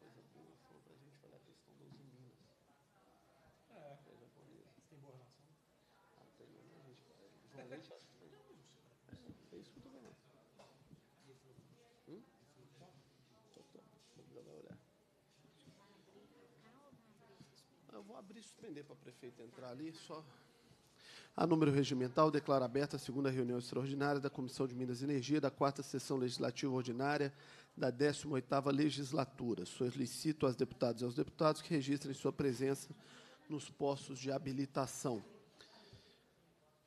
coisa boa gente a questão É. é tem boa relação? Ah, tem né, gente? É, é Hum? Vamos olhar. Ah, eu vou abrir e suspender para a prefeita entrar ali, só a número regimental declara aberta a segunda reunião extraordinária da Comissão de Minas e Energia da quarta sessão legislativa ordinária da 18ª Legislatura. Solicito às deputadas e aos deputados que registrem sua presença nos postos de habilitação.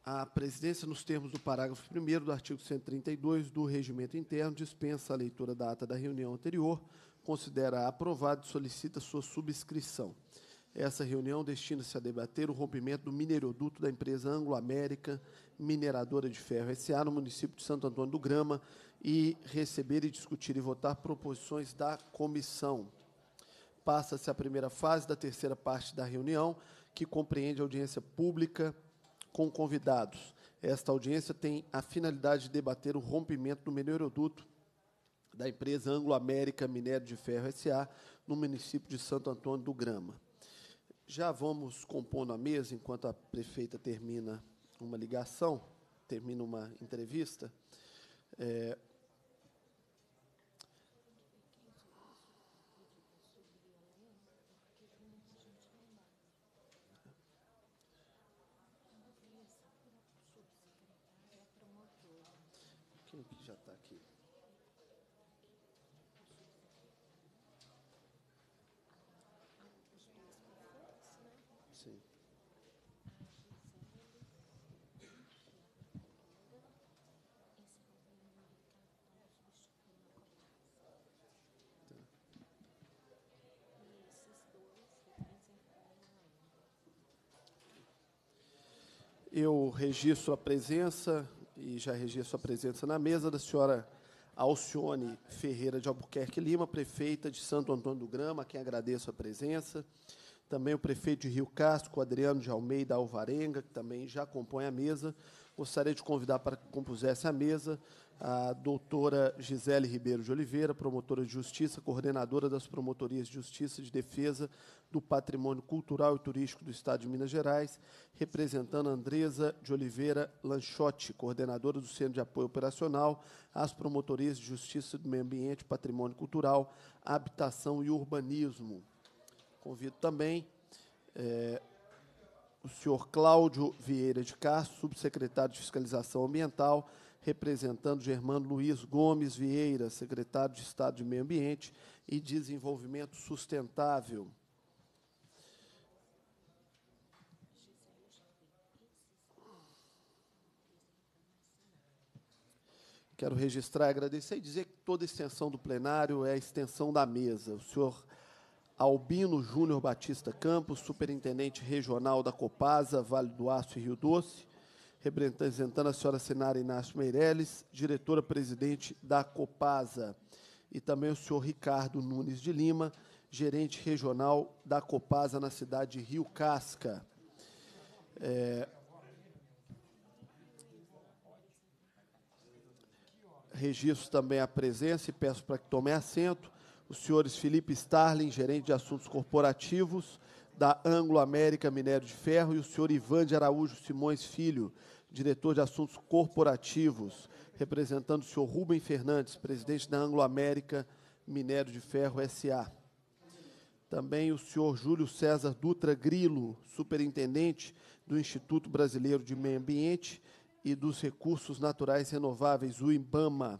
A presidência, nos termos do parágrafo 1 do artigo 132 do Regimento Interno, dispensa a leitura da ata da reunião anterior, considera aprovada e solicita sua subscrição. Essa reunião destina-se a debater o rompimento do mineroduto da empresa Anglo-América Mineradora de Ferro S.A. no município de Santo Antônio do Grama e receber e discutir e votar proposições da comissão. Passa-se a primeira fase da terceira parte da reunião, que compreende audiência pública com convidados. Esta audiência tem a finalidade de debater o rompimento do mineroduto da empresa Anglo-América Minério de Ferro S.A. no município de Santo Antônio do Grama. Já vamos compondo a mesa enquanto a prefeita termina uma ligação, termina uma entrevista. É... Quem que já está aqui? Eu registro a presença e já registro a presença na mesa da senhora Alcione Ferreira de Albuquerque Lima, prefeita de Santo Antônio do Grama, a quem agradeço a presença também o prefeito de Rio Castro, Adriano de Almeida Alvarenga, que também já compõe a mesa. Gostaria de convidar para que compusesse a mesa a doutora Gisele Ribeiro de Oliveira, promotora de justiça, coordenadora das promotorias de justiça de defesa do patrimônio cultural e turístico do Estado de Minas Gerais, representando Andresa de Oliveira Lanchotti, coordenadora do Centro de Apoio Operacional às Promotorias de Justiça do Meio Ambiente, Patrimônio Cultural, Habitação e Urbanismo. Convido também é, o senhor Cláudio Vieira de Castro, subsecretário de Fiscalização Ambiental, representando Germano Luiz Gomes Vieira, secretário de Estado de Meio Ambiente e Desenvolvimento Sustentável. Quero registrar, agradecer e dizer que toda extensão do plenário é a extensão da mesa. O senhor Albino Júnior Batista Campos, superintendente regional da Copasa, Vale do Aço e Rio Doce, representando a senhora Senara Inácio Meirelles, diretora-presidente da Copasa, e também o senhor Ricardo Nunes de Lima, gerente regional da Copasa na cidade de Rio Casca. É... Registro também a presença e peço para que tome assento os senhores Felipe Starling, gerente de assuntos corporativos da Anglo América Minério de Ferro, e o senhor Ivan de Araújo Simões Filho, diretor de assuntos corporativos, representando o senhor Rubem Fernandes, presidente da Anglo América Minério de Ferro SA. Também o senhor Júlio César Dutra Grilo, superintendente do Instituto Brasileiro de Meio Ambiente e dos Recursos Naturais Renováveis, o IBAMA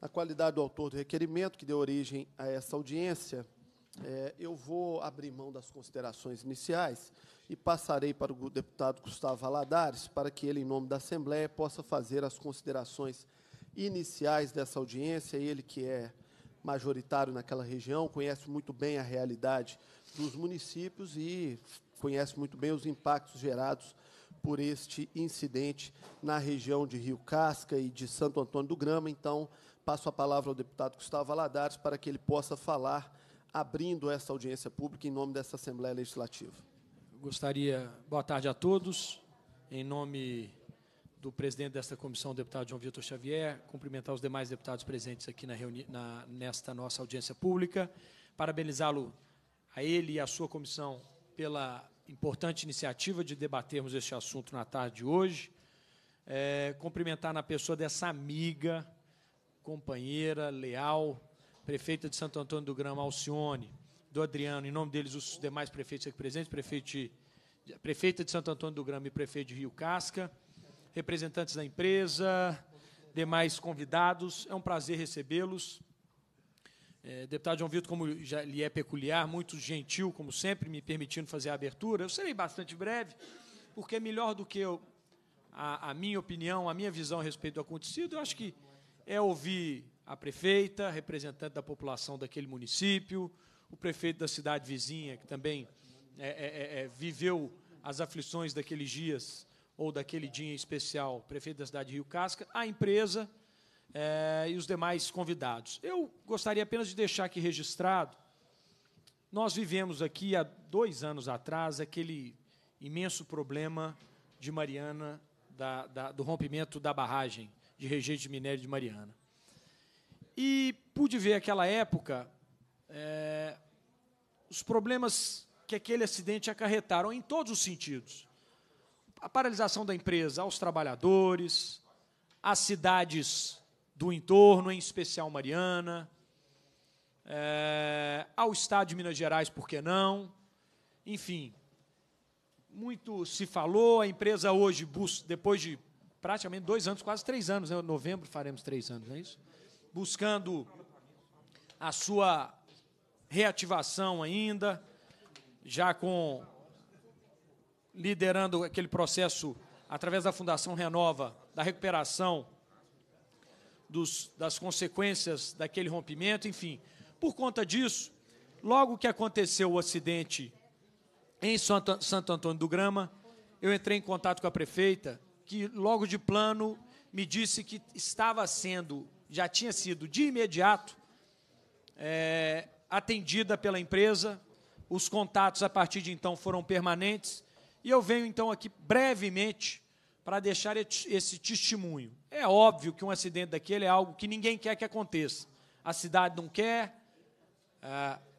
Na qualidade do autor do requerimento que deu origem a essa audiência, é, eu vou abrir mão das considerações iniciais e passarei para o deputado Gustavo Valadares, para que ele, em nome da Assembleia, possa fazer as considerações iniciais dessa audiência. Ele, que é majoritário naquela região, conhece muito bem a realidade dos municípios e conhece muito bem os impactos gerados por este incidente na região de Rio Casca e de Santo Antônio do Grama. Então, Passo a palavra ao deputado Gustavo Aladares para que ele possa falar, abrindo esta audiência pública em nome dessa Assembleia Legislativa. Gostaria, boa tarde a todos. Em nome do presidente desta comissão, o deputado João Vitor Xavier, cumprimentar os demais deputados presentes aqui na reuni na, nesta nossa audiência pública, parabenizá-lo a ele e à sua comissão pela importante iniciativa de debatermos este assunto na tarde de hoje. É, cumprimentar na pessoa dessa amiga, companheira, leal, prefeita de Santo Antônio do Grama, Alcione, do Adriano, em nome deles, os demais prefeitos aqui presentes, prefeito de, prefeita de Santo Antônio do Grama e prefeito de Rio Casca, representantes da empresa, demais convidados, é um prazer recebê-los. É, deputado João Vitor, como já lhe é peculiar, muito gentil, como sempre, me permitindo fazer a abertura. Eu serei bastante breve, porque é melhor do que eu, a, a minha opinião, a minha visão a respeito do acontecido, eu acho que é ouvir a prefeita, representante da população daquele município, o prefeito da cidade vizinha, que também é, é, é, é viveu as aflições daqueles dias ou daquele dia em especial, prefeito da cidade de Rio Casca, a empresa é, e os demais convidados. Eu gostaria apenas de deixar aqui registrado nós vivemos aqui há dois anos atrás aquele imenso problema de Mariana da, da, do rompimento da barragem de rejeito de minério de Mariana. E pude ver aquela época é, os problemas que aquele acidente acarretaram em todos os sentidos. A paralisação da empresa aos trabalhadores, às cidades do entorno, em especial Mariana, é, ao Estado de Minas Gerais, por que não? Enfim, muito se falou, a empresa hoje, depois de praticamente dois anos, quase três anos, né? em novembro faremos três anos, não é isso? Buscando a sua reativação ainda, já com liderando aquele processo através da Fundação Renova, da recuperação dos, das consequências daquele rompimento, enfim. Por conta disso, logo que aconteceu o acidente em Santo Antônio do Grama. Eu entrei em contato com a prefeita, que logo de plano me disse que estava sendo, já tinha sido de imediato, é, atendida pela empresa. Os contatos a partir de então foram permanentes. E eu venho então aqui brevemente para deixar esse testemunho. É óbvio que um acidente daquele é algo que ninguém quer que aconteça. A cidade não quer,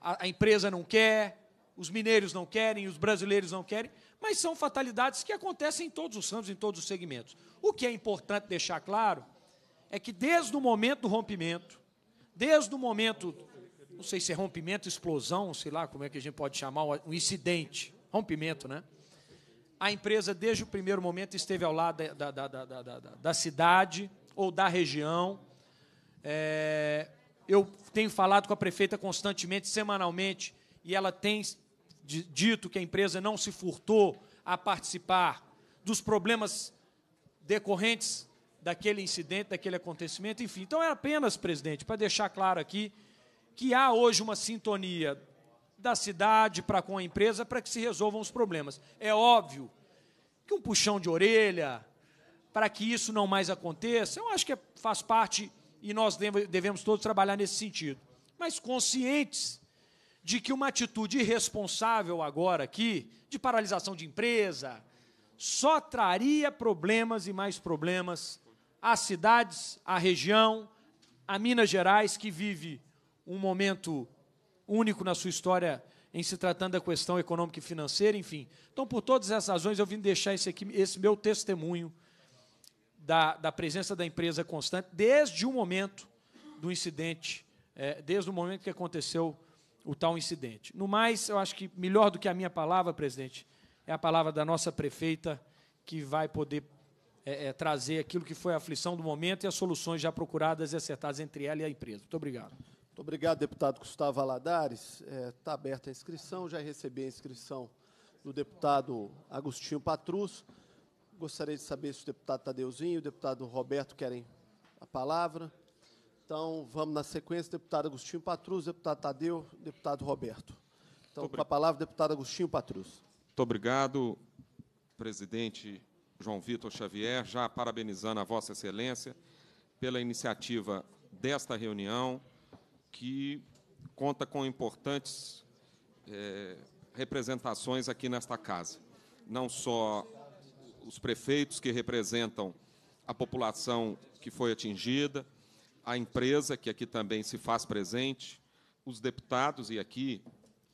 a empresa não quer, os mineiros não querem, os brasileiros não querem, mas são fatalidades que acontecem em todos os santos, em todos os segmentos. O que é importante deixar claro é que desde o momento do rompimento, desde o momento, não sei se é rompimento, explosão, sei lá como é que a gente pode chamar, um incidente, rompimento, né? A empresa, desde o primeiro momento, esteve ao lado da, da, da, da, da cidade ou da região. É, eu tenho falado com a prefeita constantemente, semanalmente, e ela tem dito que a empresa não se furtou a participar dos problemas decorrentes daquele incidente, daquele acontecimento, enfim. Então é apenas, presidente, para deixar claro aqui que há hoje uma sintonia da cidade para com a empresa para que se resolvam os problemas. É óbvio que um puxão de orelha para que isso não mais aconteça, eu acho que é, faz parte e nós devemos todos trabalhar nesse sentido. Mas conscientes de que uma atitude irresponsável agora aqui, de paralisação de empresa, só traria problemas e mais problemas às cidades, à região, a Minas Gerais, que vive um momento único na sua história em se tratando da questão econômica e financeira, enfim. Então, por todas essas razões, eu vim deixar esse, aqui, esse meu testemunho da, da presença da empresa constante desde o momento do incidente, é, desde o momento que aconteceu o tal incidente. No mais, eu acho que melhor do que a minha palavra, presidente, é a palavra da nossa prefeita, que vai poder é, é, trazer aquilo que foi a aflição do momento e as soluções já procuradas e acertadas entre ela e a empresa. Muito obrigado. Muito obrigado, deputado Gustavo Aladares. Está é, tá aberta a inscrição, já recebi a inscrição do deputado Agostinho Patrus. Gostaria de saber se o deputado Tadeuzinho e o deputado Roberto querem a palavra. Então, vamos na sequência, deputado Agostinho Patrus, deputado Tadeu, deputado Roberto. Então, com a palavra, deputado Agostinho Patrus. Muito obrigado, presidente João Vitor Xavier, já parabenizando a Vossa Excelência pela iniciativa desta reunião, que conta com importantes é, representações aqui nesta casa. Não só os prefeitos que representam a população que foi atingida, a empresa, que aqui também se faz presente, os deputados, e aqui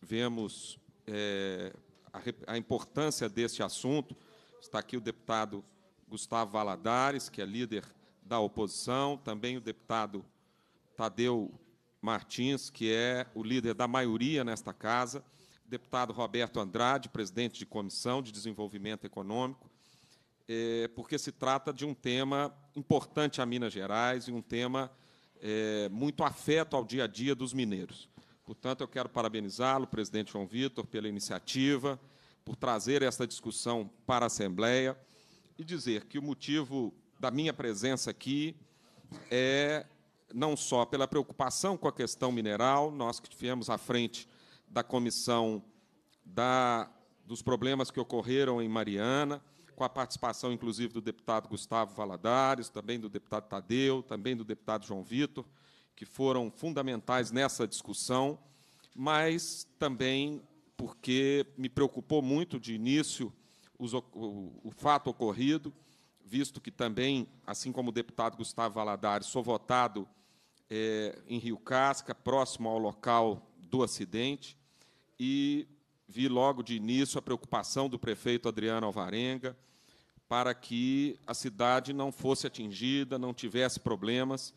vemos é, a, a importância deste assunto. Está aqui o deputado Gustavo Valadares, que é líder da oposição, também o deputado Tadeu Martins, que é o líder da maioria nesta casa, deputado Roberto Andrade, presidente de Comissão de Desenvolvimento Econômico, é, porque se trata de um tema importante a Minas Gerais e um tema é, muito afeto ao dia a dia dos mineiros. Portanto, eu quero parabenizá-lo, presidente João Vitor, pela iniciativa, por trazer esta discussão para a Assembleia e dizer que o motivo da minha presença aqui é não só pela preocupação com a questão mineral, nós que tivemos à frente da comissão da, dos problemas que ocorreram em Mariana, com a participação, inclusive, do deputado Gustavo Valadares, também do deputado Tadeu, também do deputado João Vitor, que foram fundamentais nessa discussão, mas também porque me preocupou muito de início os, o, o fato ocorrido, visto que também, assim como o deputado Gustavo Valadares, sou votado é, em Rio Casca, próximo ao local do acidente, e vi logo de início a preocupação do prefeito Adriano Alvarenga para que a cidade não fosse atingida, não tivesse problemas,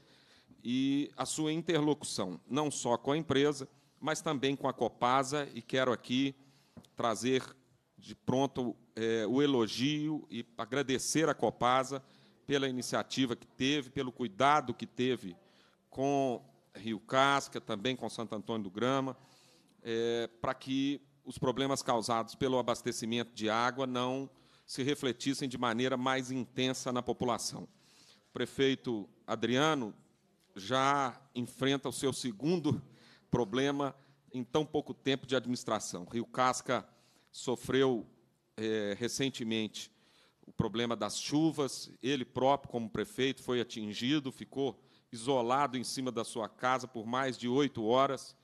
e a sua interlocução, não só com a empresa, mas também com a Copasa, e quero aqui trazer de pronto eh, o elogio e agradecer à Copasa pela iniciativa que teve, pelo cuidado que teve com Rio Casca, também com Santo Antônio do Grama, eh, para que os problemas causados pelo abastecimento de água não se refletissem de maneira mais intensa na população. O prefeito Adriano já enfrenta o seu segundo problema em tão pouco tempo de administração. Rio Casca sofreu é, recentemente o problema das chuvas, ele próprio, como prefeito, foi atingido, ficou isolado em cima da sua casa por mais de oito horas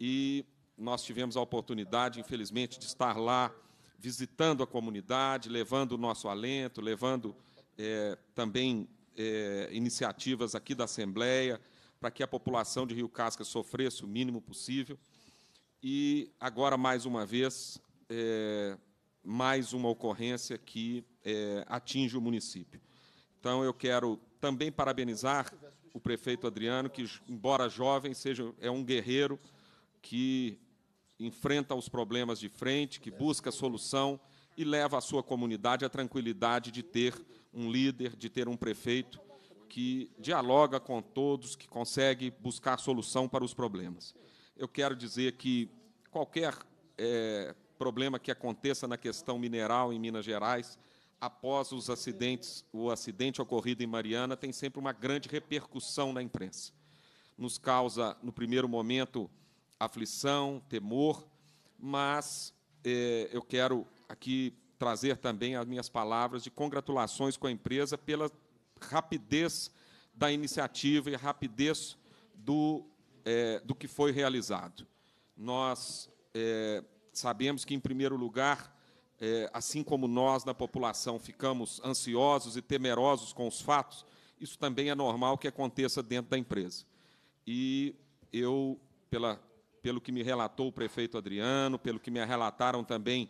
e nós tivemos a oportunidade, infelizmente, de estar lá visitando a comunidade, levando o nosso alento, levando é, também é, iniciativas aqui da Assembleia para que a população de Rio Casca sofresse o mínimo possível. E agora, mais uma vez, é, mais uma ocorrência que é, atinge o município. Então, eu quero também parabenizar o prefeito Adriano, que, embora jovem, seja é um guerreiro que enfrenta os problemas de frente, que busca solução e leva a sua comunidade a tranquilidade de ter um líder, de ter um prefeito que dialoga com todos, que consegue buscar solução para os problemas. Eu quero dizer que qualquer é, problema que aconteça na questão mineral em Minas Gerais, após os acidentes, o acidente ocorrido em Mariana, tem sempre uma grande repercussão na imprensa. Nos causa, no primeiro momento, aflição, temor, mas é, eu quero aqui trazer também as minhas palavras de congratulações com a empresa pela rapidez da iniciativa e rapidez do, é, do que foi realizado. Nós é, sabemos que, em primeiro lugar, assim como nós, na população, ficamos ansiosos e temerosos com os fatos, isso também é normal que aconteça dentro da empresa. E eu, pela pelo que me relatou o prefeito Adriano, pelo que me relataram também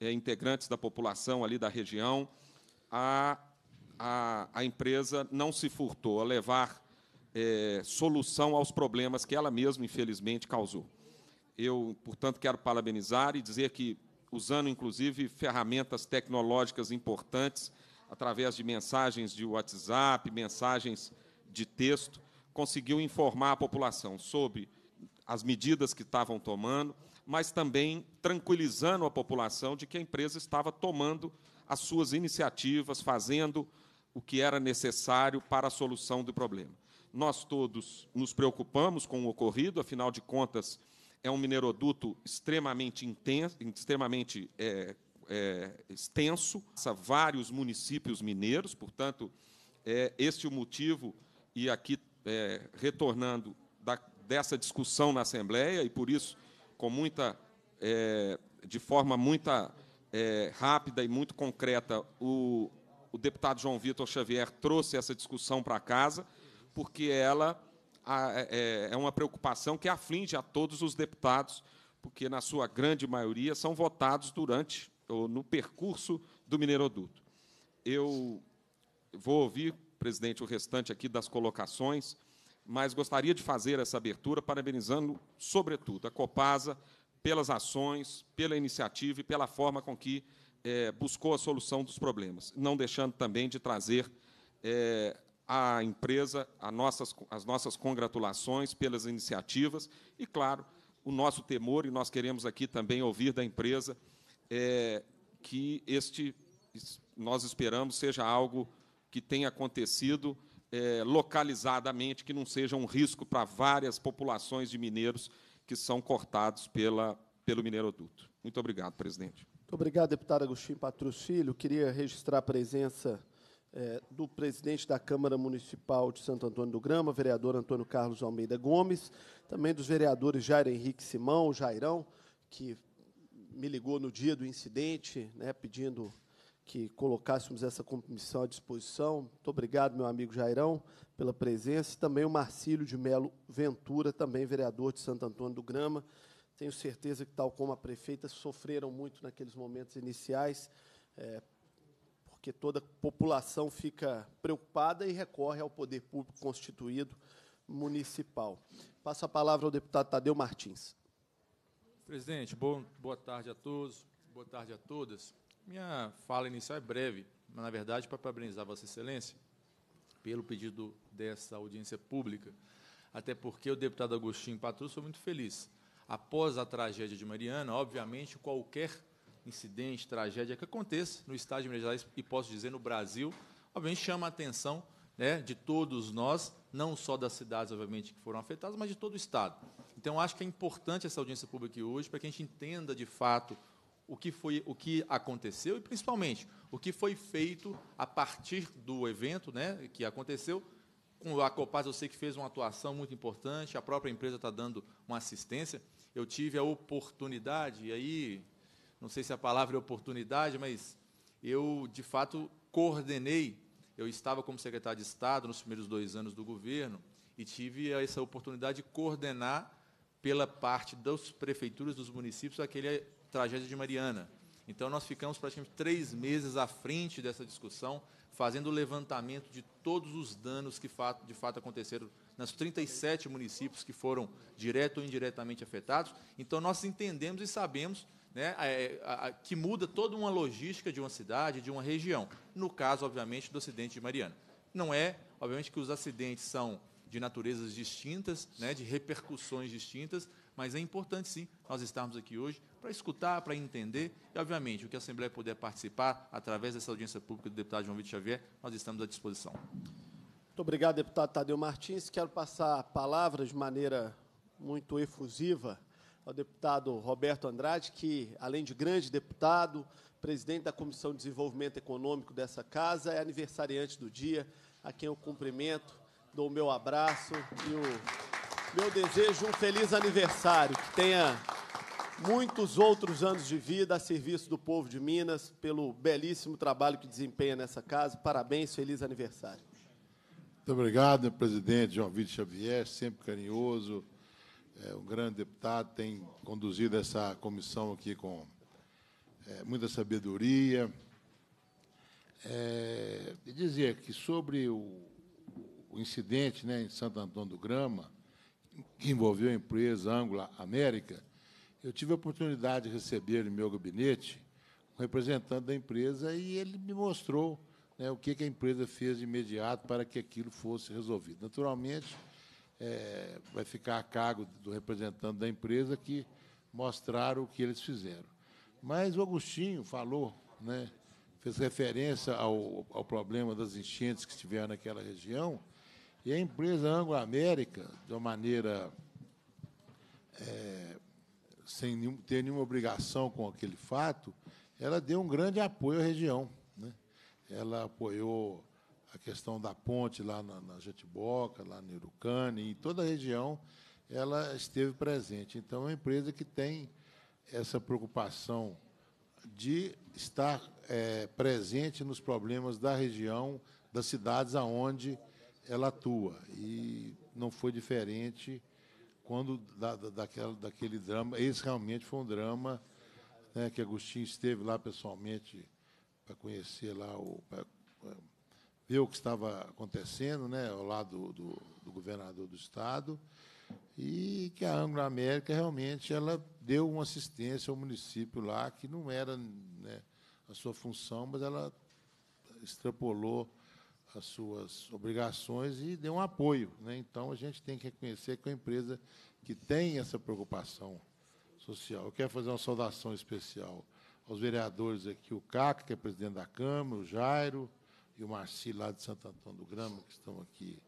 é, integrantes da população ali da região, a, a, a empresa não se furtou a levar é, solução aos problemas que ela mesma, infelizmente, causou. Eu, portanto, quero parabenizar e dizer que, usando inclusive ferramentas tecnológicas importantes, através de mensagens de WhatsApp, mensagens de texto, conseguiu informar a população sobre as medidas que estavam tomando, mas também tranquilizando a população de que a empresa estava tomando as suas iniciativas, fazendo o que era necessário para a solução do problema. Nós todos nos preocupamos com o ocorrido, afinal de contas, é um mineroduto extremamente intenso, extremamente é, é, extenso, passa vários municípios mineiros, portanto, é, este o motivo, e aqui é, retornando da, dessa discussão na Assembleia e, por isso, com muita, é, de forma muito é, rápida e muito concreta, o, o deputado João Vitor Xavier trouxe essa discussão para casa, porque ela é, é, é uma preocupação que aflige a todos os deputados, porque, na sua grande maioria, são votados durante ou no percurso do mineroduto. Eu vou ouvir, presidente, o restante aqui das colocações mas gostaria de fazer essa abertura parabenizando, sobretudo, a Copasa pelas ações, pela iniciativa e pela forma com que é, buscou a solução dos problemas, não deixando também de trazer é, à empresa a nossas, as nossas congratulações pelas iniciativas e, claro, o nosso temor, e nós queremos aqui também ouvir da empresa é, que este, nós esperamos, seja algo que tenha acontecido é, localizadamente, que não seja um risco para várias populações de mineiros que são cortados pela, pelo mineroduto. Muito obrigado, presidente. Muito obrigado, deputado Agostinho Patrocílio. Queria registrar a presença é, do presidente da Câmara Municipal de Santo Antônio do Grama, vereador Antônio Carlos Almeida Gomes, também dos vereadores Jair Henrique Simão, Jairão, que me ligou no dia do incidente, né, pedindo que colocássemos essa comissão à disposição. Muito obrigado, meu amigo Jairão, pela presença. Também o Marcílio de Melo Ventura, também vereador de Santo Antônio do Grama. Tenho certeza que, tal como a prefeita, sofreram muito naqueles momentos iniciais, é, porque toda a população fica preocupada e recorre ao poder público constituído municipal. Passo a palavra ao deputado Tadeu Martins. Presidente, bom, boa tarde a todos, boa tarde a todas. Minha fala inicial é breve, mas, na verdade, para parabenizar Vossa Excelência pelo pedido dessa audiência pública, até porque o deputado Agostinho Patrúcio foi muito feliz. Após a tragédia de Mariana, obviamente, qualquer incidente, tragédia que aconteça no estado de Minas Gerais, e posso dizer no Brasil, obviamente chama a atenção né, de todos nós, não só das cidades, obviamente, que foram afetadas, mas de todo o Estado. Então, acho que é importante essa audiência pública aqui hoje para que a gente entenda, de fato, o que foi o que aconteceu e principalmente o que foi feito a partir do evento, né, que aconteceu com a Copaz. Eu sei que fez uma atuação muito importante, a própria empresa está dando uma assistência. Eu tive a oportunidade e aí não sei se a palavra é oportunidade, mas eu de fato coordenei. Eu estava como secretário de Estado nos primeiros dois anos do governo e tive essa oportunidade de coordenar pela parte das prefeituras dos municípios aquele tragédia de Mariana. Então, nós ficamos praticamente três meses à frente dessa discussão, fazendo o levantamento de todos os danos que de fato aconteceram nos 37 municípios que foram direto ou indiretamente afetados. Então, nós entendemos e sabemos né, a, a, que muda toda uma logística de uma cidade, de uma região. No caso, obviamente, do acidente de Mariana. Não é, obviamente, que os acidentes são de naturezas distintas, né, de repercussões distintas, mas é importante, sim, nós estarmos aqui hoje para escutar, para entender. E, obviamente, o que a Assembleia puder participar através dessa audiência pública do deputado João Vitor Xavier, nós estamos à disposição. Muito obrigado, deputado Tadeu Martins. Quero passar a palavra de maneira muito efusiva ao deputado Roberto Andrade, que, além de grande deputado, presidente da Comissão de Desenvolvimento Econômico dessa casa, é aniversariante do dia, a quem eu cumprimento, dou o meu abraço e o meu desejo um feliz aniversário, que tenha muitos outros anos de vida a serviço do povo de Minas, pelo belíssimo trabalho que desempenha nessa casa. Parabéns, feliz aniversário. Muito obrigado, presidente João Vitor Xavier, sempre carinhoso, é, um grande deputado, tem conduzido essa comissão aqui com é, muita sabedoria. É, dizer que sobre o, o incidente né, em Santo Antônio do Grama, que envolveu a empresa Angola América, eu tive a oportunidade de receber no meu gabinete um representante da empresa e ele me mostrou né, o que, que, a empresa fez de imediato para que aquilo fosse resolvido. Naturalmente, é, vai ficar a cargo do representante da empresa que mostrar o que eles fizeram. Mas o Agostinho falou, né, fez referência ao, ao problema das enchentes que estiveram naquela região, e a empresa Anglo-América, de uma maneira é, sem ter nenhuma obrigação com aquele fato, ela deu um grande apoio à região. Né? Ela apoiou a questão da ponte lá na, na Jatiboca, lá no Irucane, em toda a região ela esteve presente. Então, é uma empresa que tem essa preocupação de estar é, presente nos problemas da região, das cidades aonde ela atua. E não foi diferente quando da, da, daquela, daquele drama, esse realmente foi um drama né, que Agostinho esteve lá pessoalmente para conhecer lá o pra, pra ver o que estava acontecendo, né, ao lado do, do, do governador do estado e que a Anglo América realmente ela deu uma assistência ao município lá que não era né, a sua função, mas ela extrapolou as suas obrigações e dê um apoio. Né? Então, a gente tem que reconhecer que é a empresa que tem essa preocupação social. Eu quero fazer uma saudação especial aos vereadores aqui, o Cac, que é presidente da Câmara, o Jairo e o Marci, lá de Santo Antônio do Grama, que estão aqui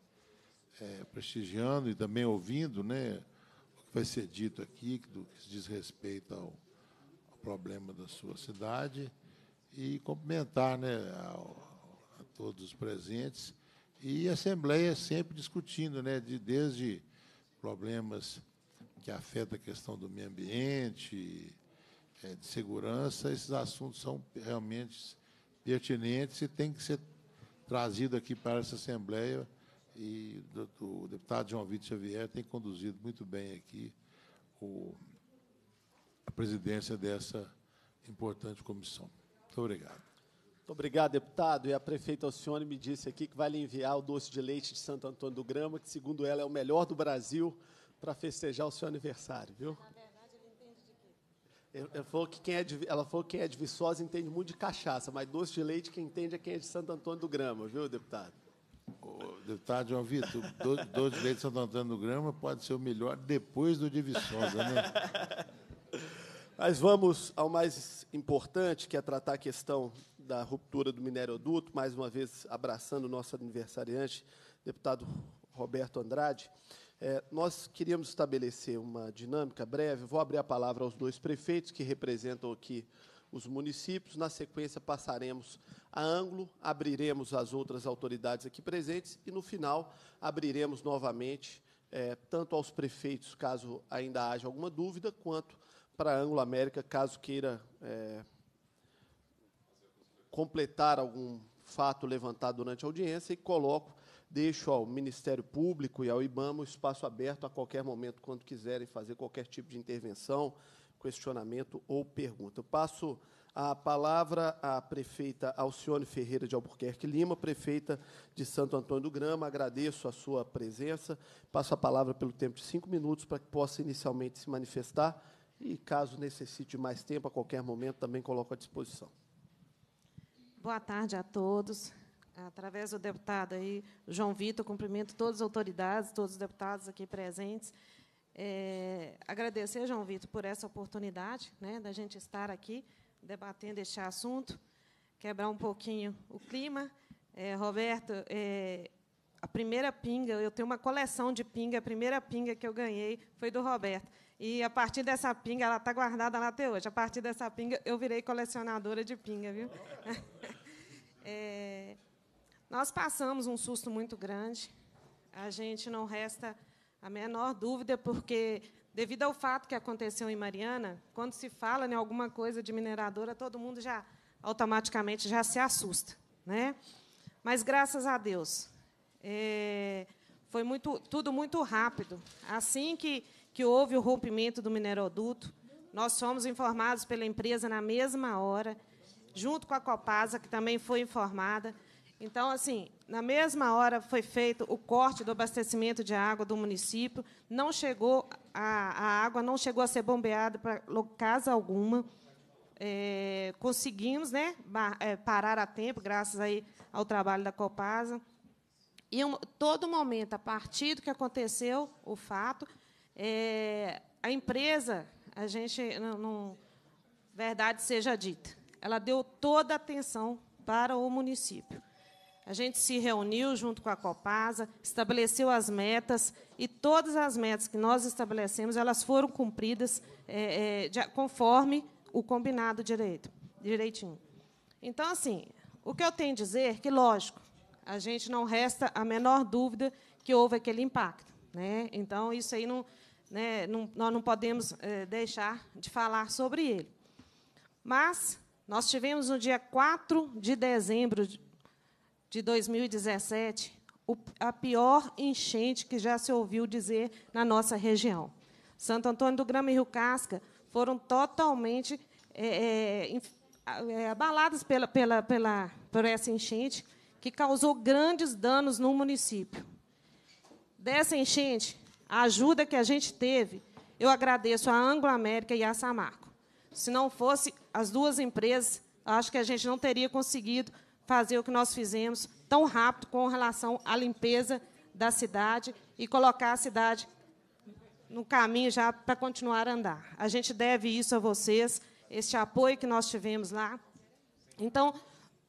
é, prestigiando e também ouvindo né, o que vai ser dito aqui, do que se diz respeito ao, ao problema da sua cidade, e cumprimentar né, ao, todos os presentes. E a Assembleia sempre discutindo, né, de, desde problemas que afetam a questão do meio ambiente, é, de segurança, esses assuntos são realmente pertinentes e tem que ser trazido aqui para essa Assembleia. E o, deputado João Vítor Xavier tem conduzido muito bem aqui o, a presidência dessa importante comissão. Muito obrigado. Muito obrigado, deputado. E a prefeita Alcione me disse aqui que vai lhe enviar o doce de leite de Santo Antônio do Grama, que, segundo ela, é o melhor do Brasil para festejar o seu aniversário, viu? Na verdade, entende de quê? Ela falou que quem é de, ela falou que quem é de Viçosa entende muito de cachaça, mas doce de leite quem entende é quem é de Santo Antônio do Grama, viu, deputado? Ô, deputado João Vitor, doce de leite de Santo Antônio do Grama pode ser o melhor depois do de Viçosa, né? Mas vamos ao mais importante, que é tratar a questão da ruptura do minério adulto, mais uma vez abraçando o nosso aniversariante, deputado Roberto Andrade, é, nós queríamos estabelecer uma dinâmica breve. Vou abrir a palavra aos dois prefeitos que representam aqui os municípios. Na sequência, passaremos a ângulo, abriremos as outras autoridades aqui presentes e, no final, abriremos novamente, é, tanto aos prefeitos, caso ainda haja alguma dúvida, quanto para a Anglo América, caso queira é, completar algum fato levantado durante a audiência e coloco, deixo ao Ministério Público e ao IBAMA o espaço aberto a qualquer momento, quando quiserem fazer qualquer tipo de intervenção, questionamento ou pergunta. Eu passo a palavra à prefeita Alcione Ferreira de Albuquerque Lima, prefeita de Santo Antônio do Grama. Agradeço a sua presença. Passo a palavra pelo tempo de cinco minutos para que possa inicialmente se manifestar e, caso necessite mais tempo, a qualquer momento, também coloco à disposição. Boa tarde a todos. Através do deputado aí, João Vitor, cumprimento todas as autoridades, todos os deputados aqui presentes. É, agradecer, João Vitor, por essa oportunidade né, da gente estar aqui debatendo este assunto, quebrar um pouquinho o clima. É, Roberto, é, a primeira pinga, eu tenho uma coleção de pinga, a primeira pinga que eu ganhei foi do Roberto. E a partir dessa pinga, ela está guardada lá até hoje. A partir dessa pinga, eu virei colecionadora de pinga, viu? É, nós passamos um susto muito grande. A gente não resta a menor dúvida, porque, devido ao fato que aconteceu em Mariana, quando se fala em alguma coisa de mineradora, todo mundo já automaticamente já se assusta. Né? Mas, graças a Deus, é, foi muito, tudo muito rápido. Assim que, que houve o rompimento do mineroduto, nós fomos informados pela empresa na mesma hora junto com a Copasa, que também foi informada. Então, assim, na mesma hora foi feito o corte do abastecimento de água do município. Não chegou a, a água, não chegou a ser bombeada para casa alguma. É, conseguimos né, é, parar a tempo, graças aí ao trabalho da Copasa. E um, todo momento, a partir do que aconteceu, o fato, é, a empresa, a gente não, não verdade seja dita, ela deu toda a atenção para o município. A gente se reuniu junto com a Copasa, estabeleceu as metas e todas as metas que nós estabelecemos elas foram cumpridas é, é, de, conforme o combinado direito, direitinho. Então, assim, o que eu tenho a dizer é que, lógico, a gente não resta a menor dúvida que houve aquele impacto. Né? Então, isso aí não, né, não, nós não podemos é, deixar de falar sobre ele. Mas nós tivemos no dia 4 de dezembro de 2017 a pior enchente que já se ouviu dizer na nossa região. Santo Antônio do Grama e Rio Casca foram totalmente é, é, é abaladas pela, pela, pela, por essa enchente, que causou grandes danos no município. Dessa enchente, a ajuda que a gente teve, eu agradeço à Anglo América e à Samarco. Se não fosse as duas empresas, acho que a gente não teria conseguido fazer o que nós fizemos tão rápido com relação à limpeza da cidade e colocar a cidade no caminho já para continuar a andar. A gente deve isso a vocês, este apoio que nós tivemos lá. Então,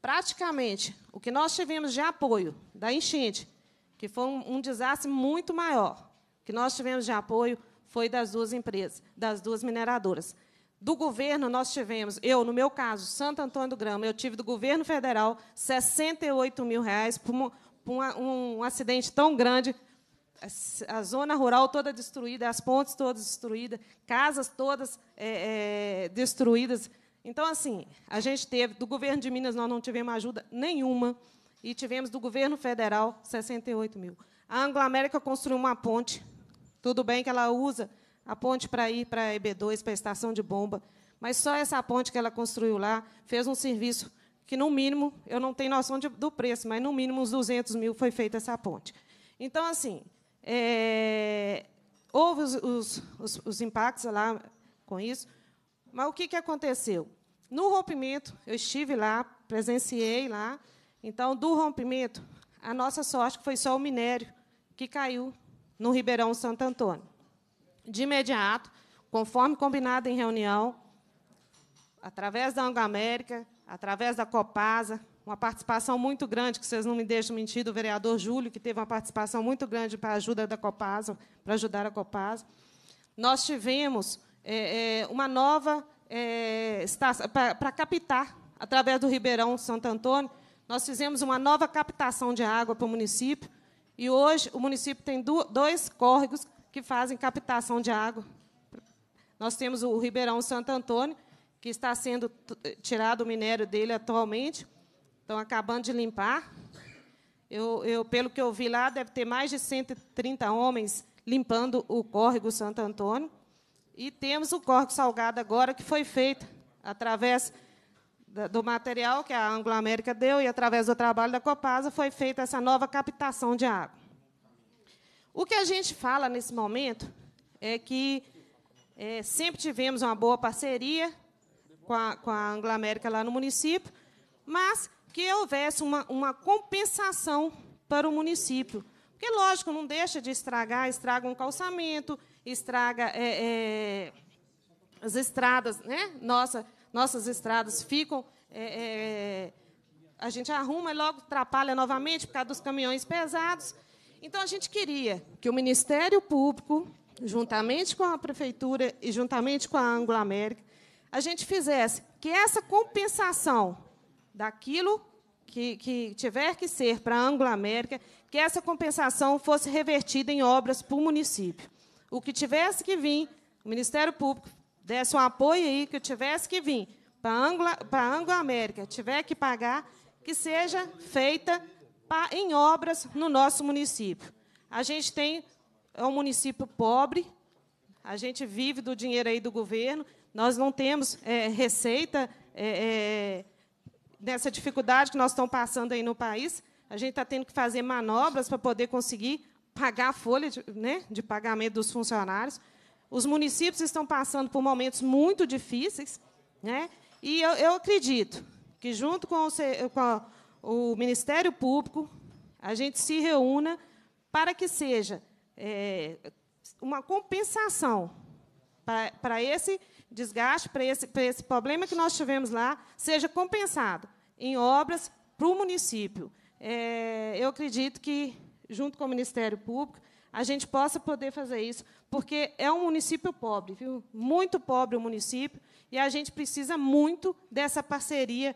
praticamente, o que nós tivemos de apoio da enchente, que foi um, um desastre muito maior, que nós tivemos de apoio foi das duas empresas, das duas mineradoras. Do governo, nós tivemos, eu, no meu caso, Santo Antônio do Grama, eu tive do governo federal 68 mil reais por, um, por uma, um, acidente tão grande, a, a zona rural toda destruída, as pontes todas destruídas, casas todas é, é, destruídas. Então, assim, a gente teve, do governo de Minas, nós não tivemos ajuda nenhuma, e tivemos do governo federal 68 mil. A Anglo-América construiu uma ponte, tudo bem que ela usa a ponte para ir para a EB2, para a estação de bomba. Mas só essa ponte que ela construiu lá fez um serviço que, no mínimo, eu não tenho noção de, do preço, mas, no mínimo, uns 200 mil foi feita essa ponte. Então, assim, é, houve os, os, os, os, impactos lá com isso, mas o que, que aconteceu? No rompimento, eu estive lá, presenciei lá, então, do rompimento, a nossa sorte foi só o minério que caiu no Ribeirão Santo Antônio de imediato, conforme combinado em reunião, através da Anglo América, através da Copasa, uma participação muito grande, que vocês não me deixam mentir, do vereador Júlio, que teve uma participação muito grande para a ajuda da Copasa, para ajudar a Copasa. Nós tivemos é, é, uma nova é, estação para, captar, através do Ribeirão Santo Antônio, nós fizemos uma nova captação de água para o município, e hoje o município tem dois córregos que fazem captação de água. Nós temos o Ribeirão Santo Antônio, que está sendo tirado o minério dele atualmente. Estão acabando de limpar. Eu, eu, pelo que eu vi lá, deve ter mais de 130 homens limpando o córrego Santo Antônio. E temos o córrego salgado agora, que foi feito através do material que a Anglo-América deu e através do trabalho da Copasa, foi feita essa nova captação de água. O que a gente fala nesse momento é que é, sempre tivemos uma boa parceria com a, com a Anglo lá no município, mas que houvesse uma, uma compensação para o município. Porque, lógico, não deixa de estragar, estraga um calçamento, estraga é, é, as estradas, né? Nossa, nossas estradas ficam. É, é a gente arruma e logo atrapalha novamente por causa dos caminhões pesados. Então, a gente queria que o Ministério Público, juntamente com a Prefeitura e juntamente com a Anglo América, a gente fizesse que essa compensação daquilo que, que tiver que ser para a Anglo América, que essa compensação fosse revertida em obras para o município. O que tivesse que vir, o Ministério Público desse um apoio aí, que tivesse que vir para a Anglo, para Anglo América, tiver que pagar, que seja feita em obras no nosso município. A gente tem é um município pobre, a gente vive do dinheiro aí do governo, nós não temos é, receita é, é, nessa dificuldade que nós estamos passando aí no país. A gente está tendo que fazer manobras para poder conseguir pagar a folha de, né, de pagamento dos funcionários. Os municípios estão passando por momentos muito difíceis, né? E eu, eu acredito que junto com, o, com a o Ministério Público, a gente se reúna para que seja é, uma compensação para, esse desgaste, para esse, esse problema que nós tivemos lá, seja compensado em obras para o município. É, eu acredito que, junto com o Ministério Público, a gente possa poder fazer isso, porque é um município pobre, viu? muito pobre o município, e a gente precisa muito dessa parceria